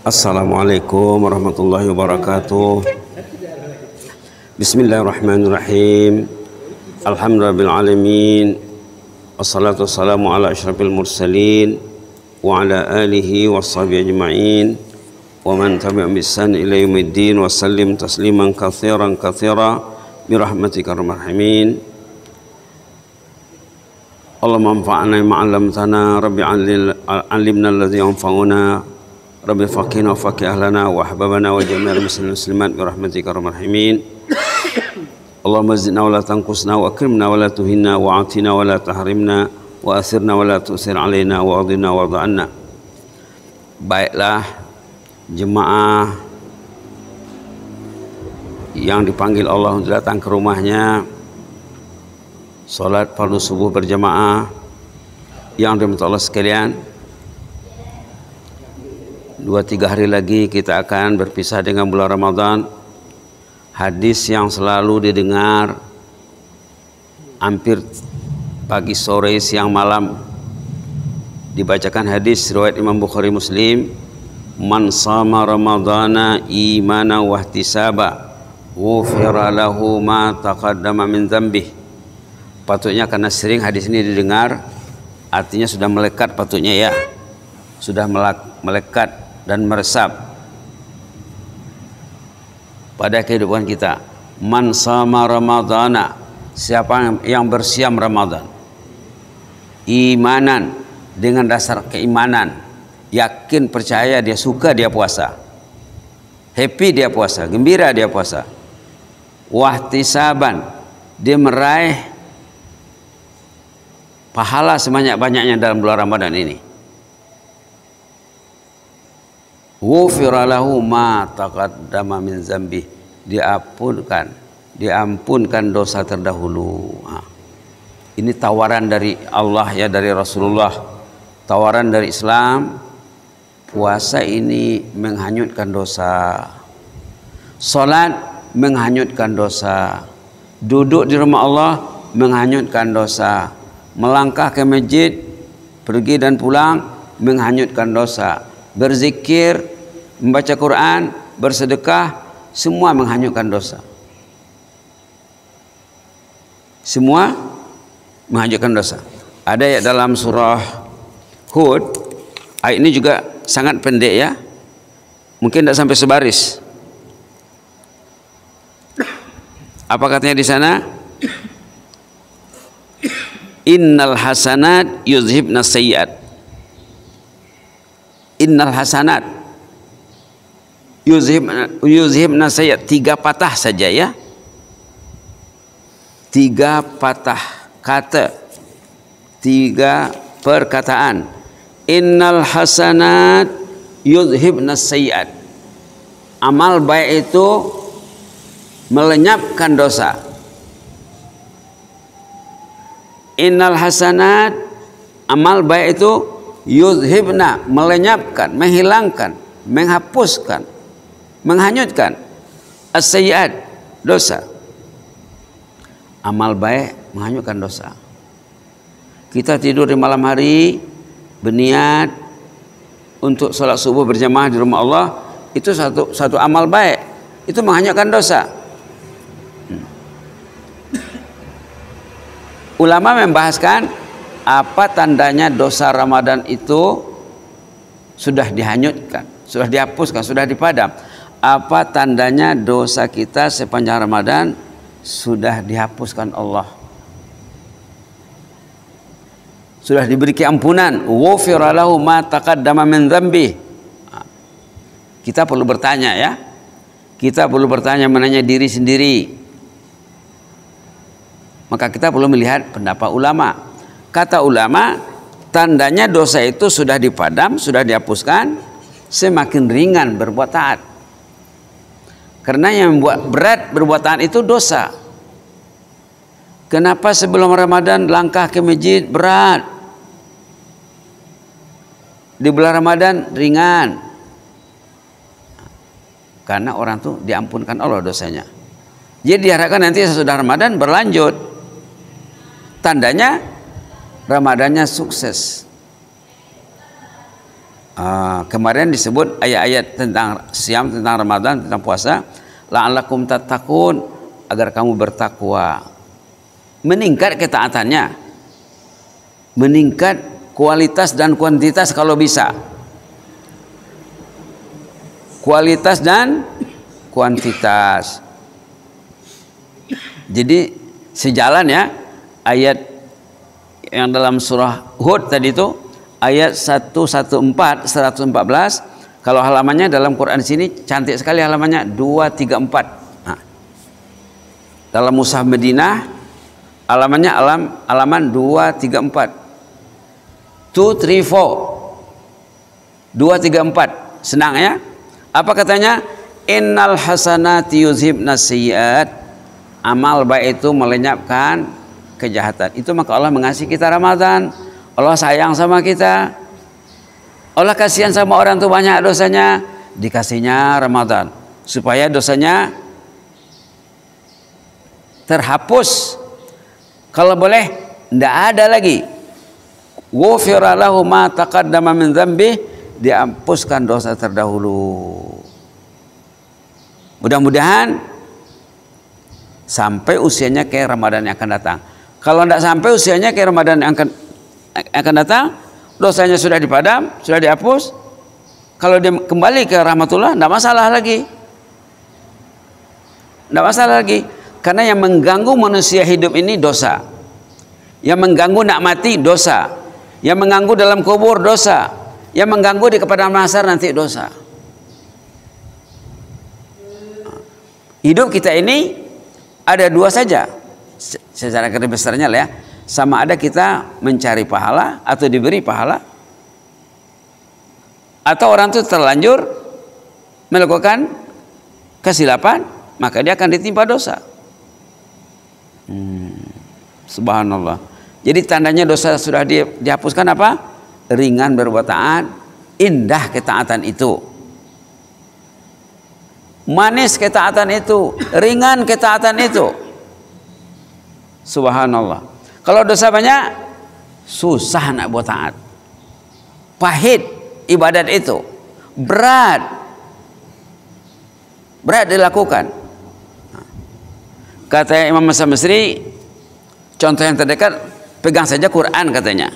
Assalamualaikum warahmatullahi wabarakatuh Bismillahirrahmanirrahim Alhamdulillahirrahmanirrahim Assalatu wassalamu ala ashrafil mursalin Wa ala alihi wa sahbihi ajma'in Wa man tabi'a misan ila yawmiddin Wa salim tasliman kathiran kathira Birahmatika rahmatin Allahumma ma'alam tanah Rabbi alimna alladhi anfa'una Rabbi faqihna wa faqih ahlana wa ahbabana wa jami'al muslimin muslimat bi rahmatika arhamar ya rahimin. Allahumma zidna wa la tanqusna wa akrimna wa la tuhinna wa atina wa la tahrimna wa asirna wa la tu'sir alaina wa adhina wa adha'anna. Baiklah jemaah yang dipanggil Allah untuk datang ke rumahnya salat fardu subuh berjemaah yang dimuliakan sekalian Dua tiga hari lagi kita akan berpisah dengan bulan Ramadan. Hadis yang selalu didengar hampir pagi sore siang malam dibacakan hadis riwayat Imam Bukhari Muslim man sama ramadana imana wahtisaba ghufira lahu ma taqaddama min zambih. patutnya karena sering hadis ini didengar artinya sudah melekat patutnya ya sudah melekat dan meresap pada kehidupan kita. Man sama Ramadana, siapa yang bersiam Ramadan. Imanan dengan dasar keimanan, yakin percaya dia suka dia puasa. Happy dia puasa, gembira dia puasa. Wahtisaban, dia meraih pahala sebanyak-banyaknya dalam bulan Ramadan ini Ghufira ma taqaddama min zambi. Diampunkan, diampunkan dosa terdahulu. Nah, ini tawaran dari Allah ya dari Rasulullah. Tawaran dari Islam puasa ini menghanyutkan dosa. Salat menghanyutkan dosa. Duduk di rumah Allah menghanyutkan dosa. Melangkah ke masjid, pergi dan pulang menghanyutkan dosa berzikir membaca Quran, bersedekah, semua menghanyutkan dosa. Semua menghanyutkan dosa. Ada ya dalam surah Hud, ayat ini juga sangat pendek ya. Mungkin tidak sampai sebaris. Apa katanya di sana? Innal hasanat yuzhibna sayyiat. Innal hasanat yuzhibna, yuzhibna saya tiga patah saja ya tiga patah kata tiga perkataan innal hasanat yuzhibna nasayat. amal baik itu melenyapkan dosa innal hasanat amal baik itu yuzhibna melenyapkan menghilangkan menghapuskan menghanyutkan asyiat dosa. Amal baik menghanyutkan dosa. Kita tidur di malam hari berniat untuk sholat subuh berjamaah di rumah Allah itu satu satu amal baik itu menghanyutkan dosa. Hmm. Ulama membahaskan apa tandanya dosa Ramadan itu sudah dihanyutkan, sudah dihapuskan, sudah dipadam apa tandanya dosa kita sepanjang Ramadan sudah dihapuskan Allah. Sudah diberi keampunan. ma taqaddama Kita perlu bertanya ya. Kita perlu bertanya menanya diri sendiri. Maka kita perlu melihat pendapat ulama. Kata ulama, tandanya dosa itu sudah dipadam, sudah dihapuskan, semakin ringan berbuat taat. Karena yang membuat berat berbuat taat itu dosa. Kenapa sebelum Ramadan langkah ke masjid berat? Di bulan Ramadan ringan. Karena orang itu diampunkan Allah dosanya. Jadi diharapkan nanti sesudah Ramadan berlanjut. Tandanya Ramadannya sukses. Uh, kemarin disebut ayat-ayat tentang siam, tentang Ramadan, tentang puasa la'allakum tattaqun agar kamu bertakwa meningkat ketaatannya meningkat kualitas dan kuantitas kalau bisa kualitas dan kuantitas jadi sejalan ya ayat yang dalam surah Hud tadi itu ayat 114 114 kalau halamannya dalam Quran sini cantik sekali halamannya 234. Nah, dalam Musaf Madinah halamannya alam halaman 234. 234. 234. Senang ya? Apa katanya? Innal hasanati yuzhibna sayyi'at. Amal baik itu melenyapkan kejahatan. Itu maka Allah mengasihi kita Ramadan. Allah sayang sama kita. Allah kasihan sama orang tuh banyak dosanya, dikasihnya Ramadan supaya dosanya terhapus. Kalau boleh ndak ada lagi. wafiralahu ma taqaddama min diampuskan dosa terdahulu. Mudah-mudahan sampai usianya kayak Ramadan yang akan datang. Kalau tidak sampai usianya kayak Ramadan yang akan akan datang, dosanya sudah dipadam, sudah dihapus. Kalau dia kembali ke rahmatullah, tidak masalah lagi. Tidak masalah lagi. Karena yang mengganggu manusia hidup ini dosa. Yang mengganggu nak mati dosa. Yang mengganggu dalam kubur dosa. Yang mengganggu di kepada nasar nanti dosa. Hidup kita ini ada dua saja secara kerja besarnya lah ya sama ada kita mencari pahala atau diberi pahala atau orang itu terlanjur melakukan kesilapan maka dia akan ditimpa dosa hmm, subhanallah jadi tandanya dosa sudah dihapuskan apa ringan berbuat taat indah ketaatan itu manis ketaatan itu ringan ketaatan itu subhanallah kalau dosa banyak, susah nak buat taat. Pahit ibadat itu. Berat. Berat dilakukan. Kata Imam Masa Mesri, contoh yang terdekat, pegang saja Quran katanya.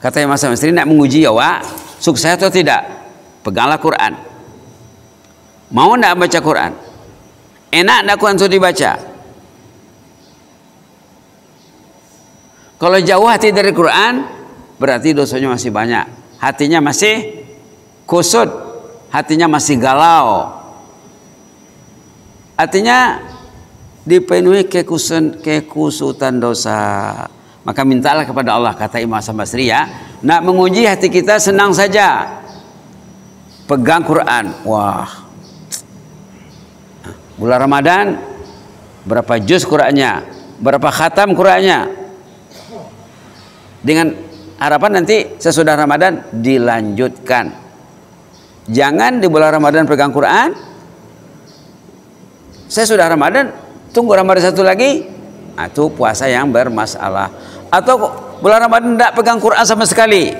Kata Imam Masa Mesri, nak menguji ya wak, sukses atau tidak, peganglah Quran. Mau nak baca Quran? Enak nak Quran itu dibaca? Kalau jauh hati dari Quran, berarti dosanya masih banyak. Hatinya masih kusut, hatinya masih galau. Artinya dipenuhi kekusutan, kekusutan dosa. Maka mintalah kepada Allah kata Imam Hasan Basri ya. Nak menguji hati kita senang saja. Pegang Quran. Wah. Bulan Ramadan berapa juz Qurannya? Berapa khatam Qurannya? dengan harapan nanti sesudah Ramadan dilanjutkan jangan di bulan Ramadan pegang Quran Saya sudah Ramadan tunggu Ramadan satu lagi atau ah, puasa yang bermasalah atau bulan Ramadan tidak pegang Quran sama sekali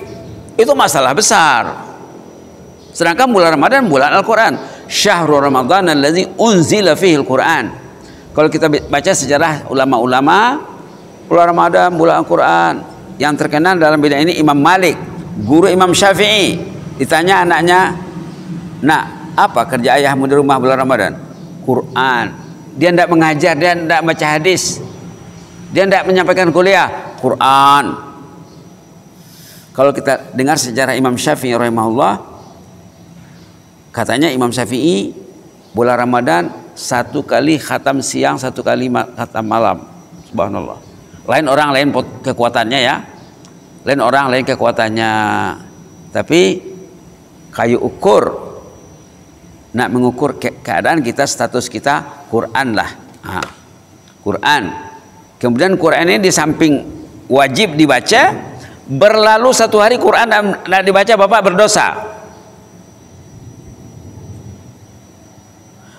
itu masalah besar sedangkan bulan Ramadan bulan Al-Quran syahrul Ramadan dan unzila fihi Al-Quran kalau kita baca sejarah ulama-ulama bulan Ramadan bulan Al-Quran yang terkenal dalam bidang ini Imam Malik, guru Imam Syafi'i. Ditanya anaknya, "Nak, apa kerja ayahmu di rumah bulan Ramadan?" Quran. Dia tidak mengajar, dia tidak baca hadis. Dia tidak menyampaikan kuliah, Quran. Kalau kita dengar sejarah Imam Syafi'i rahimahullah, katanya Imam Syafi'i bulan Ramadan satu kali khatam siang, satu kali khatam malam. Subhanallah lain orang lain kekuatannya ya lain orang lain kekuatannya tapi kayu ukur nak mengukur ke keadaan kita status kita Quran lah nah, Quran kemudian Quran ini di samping wajib dibaca berlalu satu hari Quran tidak dibaca bapak berdosa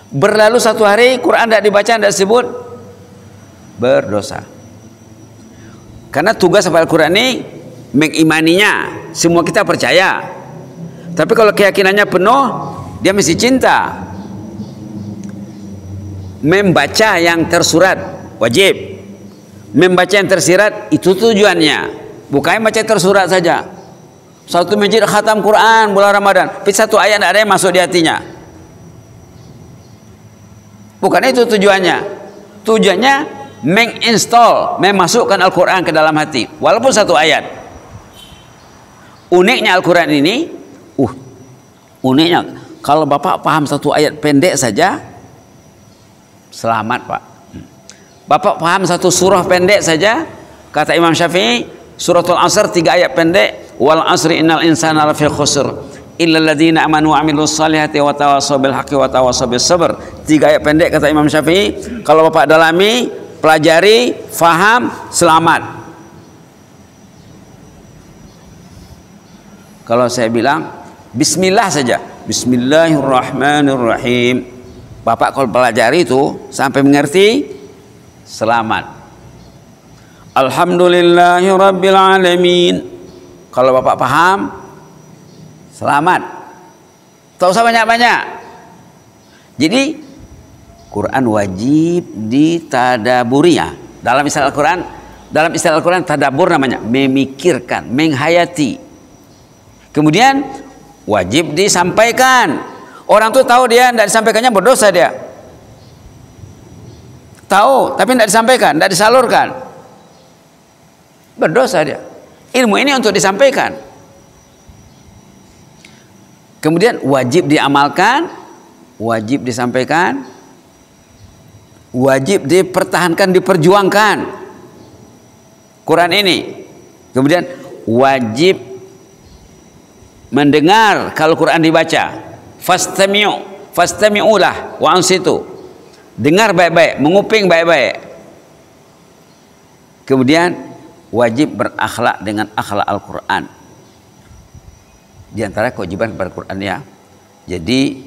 berlalu satu hari Quran tidak dibaca tidak disebut berdosa karena tugas hafal Quran ini mengimaninya, semua kita percaya. Tapi kalau keyakinannya penuh, dia mesti cinta. Membaca yang tersurat wajib. Membaca yang tersirat itu tujuannya. Bukannya baca tersurat saja. Satu masjid khatam Quran bulan Ramadan, tapi satu ayat ada yang masuk di hatinya. Bukan itu tujuannya. Tujuannya menginstall, memasukkan Al-Quran ke dalam hati, walaupun satu ayat. Uniknya Al-Quran ini, uh, uniknya kalau bapak paham satu ayat pendek saja, selamat pak. Bapak paham satu surah pendek saja, kata Imam Syafi'i, suratul asr tiga ayat pendek, wal asri innal insana lafi khusr illal amanu wa amilus Salihati wa tawassaw bil haqqi wa Tiga ayat pendek kata Imam Syafi'i. Kalau Bapak dalami pelajari, faham, selamat. Kalau saya bilang bismillah saja, bismillahirrahmanirrahim. Bapak kalau pelajari itu sampai mengerti selamat. Alhamdulillahirabbil Kalau Bapak paham selamat. tak usah banyak-banyak. Jadi Quran wajib ditadaburinya. Dalam istilah Al-Quran, dalam istilah Al-Quran tadabur namanya, memikirkan, menghayati. Kemudian wajib disampaikan. Orang tuh tahu dia tidak disampaikannya berdosa dia. Tahu, tapi tidak disampaikan, tidak disalurkan. Berdosa dia. Ilmu ini untuk disampaikan. Kemudian wajib diamalkan, wajib disampaikan, wajib dipertahankan, diperjuangkan. Quran ini. Kemudian wajib mendengar kalau Quran dibaca. Fastami'u, fastami'ulah wa ansitu. Dengar baik-baik, menguping baik-baik. Kemudian wajib berakhlak dengan akhlak Al-Quran. Di antara kewajiban kepada Quran ya. Jadi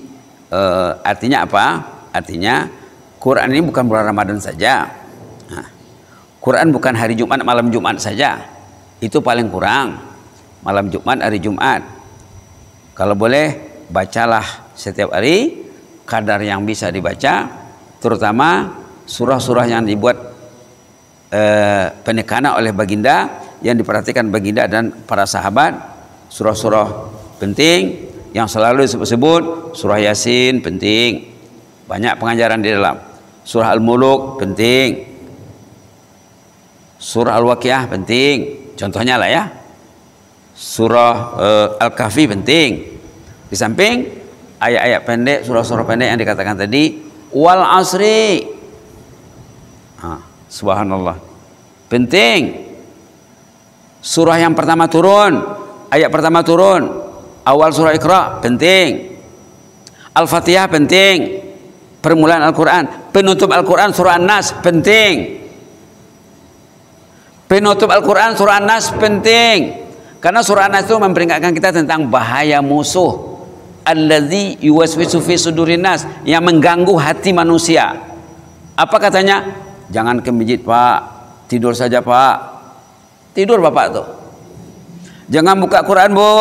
e, artinya apa? Artinya Quran ini bukan bulan Ramadan saja. Nah, Quran bukan hari Jumat, malam Jumat saja. Itu paling kurang. Malam Jumat, hari Jumat. Kalau boleh, bacalah setiap hari kadar yang bisa dibaca, terutama surah-surah yang dibuat eh, penekanan oleh baginda yang diperhatikan baginda dan para sahabat surah-surah penting yang selalu disebut-sebut surah yasin penting banyak pengajaran di dalam Surah Al-Muluk penting. Surah Al-Waqiah penting. Contohnya lah ya. Surah uh, Al-Kahfi penting. Di samping ayat-ayat pendek, surah-surah pendek yang dikatakan tadi, wal asri. Ah, subhanallah. Penting. Surah yang pertama turun, ayat pertama turun, awal surah Iqra penting. Al-Fatihah penting. Permulaan Al-Qur'an Penutup Al-Quran surah An-Nas penting. Penutup Al-Quran surah An-Nas penting. Karena surah An-Nas itu memperingatkan kita tentang bahaya musuh. sudurin nas yang mengganggu hati manusia. Apa katanya? Jangan ke masjid, Pak. Tidur saja, Pak. Tidur Bapak tuh. Jangan buka Quran, Bu.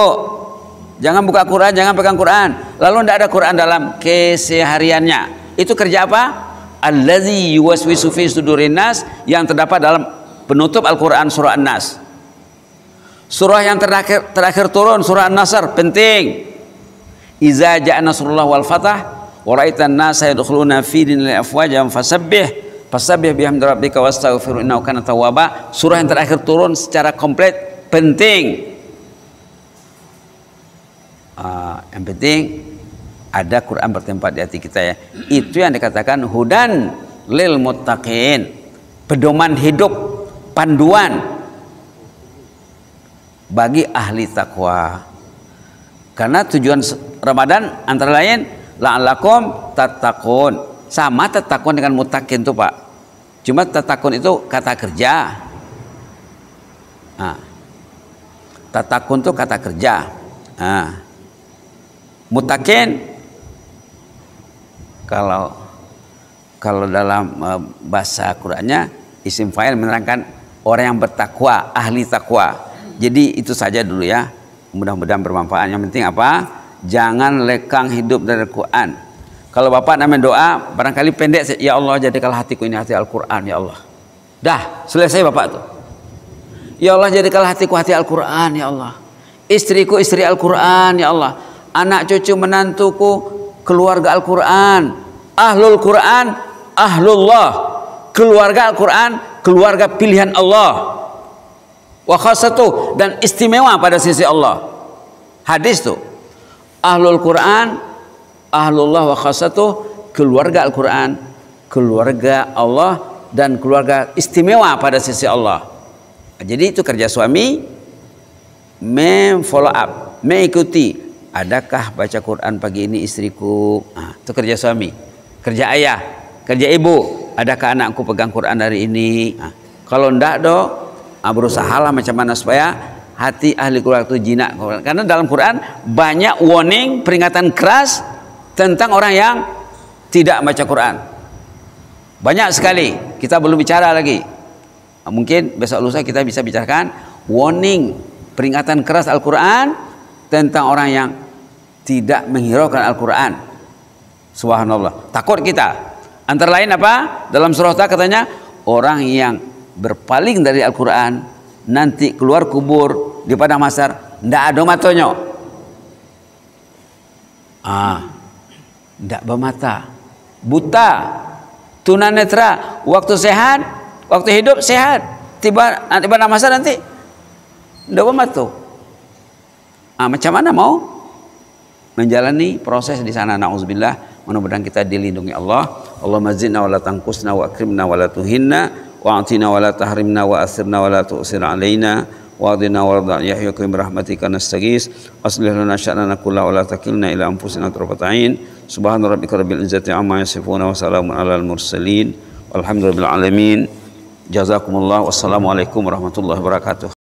Jangan buka Quran, jangan pegang Quran. Lalu tidak ada Quran dalam kesehariannya. Itu kerja apa? allazi yuwaswisu fi sudurin nas yang terdapat dalam penutup Al-Qur'an surah An-Nas. Surah yang terakhir terakhir turun surah An-Nasr penting. Iza ja'a nasrullah wal fatah wa ra'aitan nasa yadkhuluna fi dinil afwaja fasabbih fasabbih bihamdi rabbika wastaghfir innahu kana tawwaba. Surah yang terakhir turun secara komplit penting. Uh, yang penting ada Quran bertempat di hati kita ya. Itu yang dikatakan hudan lil muttaqin. Pedoman hidup, panduan bagi ahli takwa. Karena tujuan Ramadan antara lain la'alakum tatakun Sama tatakun dengan mutakin tuh Pak. Cuma tatakun itu kata kerja. Nah, tatakun tuh kata kerja. Nah, mutakin kalau kalau dalam eh, bahasa Qurannya isim fa'il menerangkan orang yang bertakwa, ahli takwa. Jadi itu saja dulu ya. Mudah-mudahan bermanfaat. Yang penting apa? Jangan lekang hidup dari Quran. Kalau Bapak namanya doa, barangkali pendek ya Allah jadikanlah hatiku ini hati Al-Qur'an ya Allah. Dah, selesai Bapak tuh. Ya Allah jadikanlah hatiku hati Al-Qur'an ya Allah. Istriku istri Al-Qur'an ya Allah. Anak cucu menantuku keluarga Al-Quran ahlul Quran ahlullah keluarga Al-Quran keluarga pilihan Allah wa dan istimewa pada sisi Allah hadis tuh ahlul Quran ahlullah wa khasatu keluarga Al-Quran keluarga Allah dan keluarga istimewa pada sisi Allah jadi itu kerja suami memfollow up mengikuti adakah baca Quran pagi ini istriku nah, itu kerja suami kerja ayah kerja ibu adakah anakku pegang Quran hari ini nah, kalau ndak do nah, lah macam mana supaya hati ahli Quran itu jinak karena dalam Quran banyak warning peringatan keras tentang orang yang tidak baca Quran banyak sekali kita belum bicara lagi ah, mungkin besok lusa kita bisa bicarakan warning peringatan keras Al-Quran tentang orang yang tidak menghiraukan Al-Quran. Subhanallah. Takut kita. Antara lain apa? Dalam surah ta katanya orang yang berpaling dari Al-Quran nanti keluar kubur di padang masar ndak ada matanya. Ah, ndak bermata, buta, tunanetra. Waktu sehat, waktu hidup sehat. Tiba nanti padang masar nanti ndak bermata. Ah, macam mana mau menjalani proses di sana nauzubillah mudah-mudahan kita dilindungi Allah Allah mazinna wala tangkusna wa akrimna wala tuhinna wa atina wala tahrimna wa asirna wala tu'sir alaina wa adina wa radha yahya kum rahmatika nastagis aslih lana syanana kullahu wala takilna ila anfusina turbatain rabbil izzati amma yasifun wa salamun alal mursalin walhamdulillahi alamin jazakumullah wassalamu alaikum warahmatullahi wabarakatuh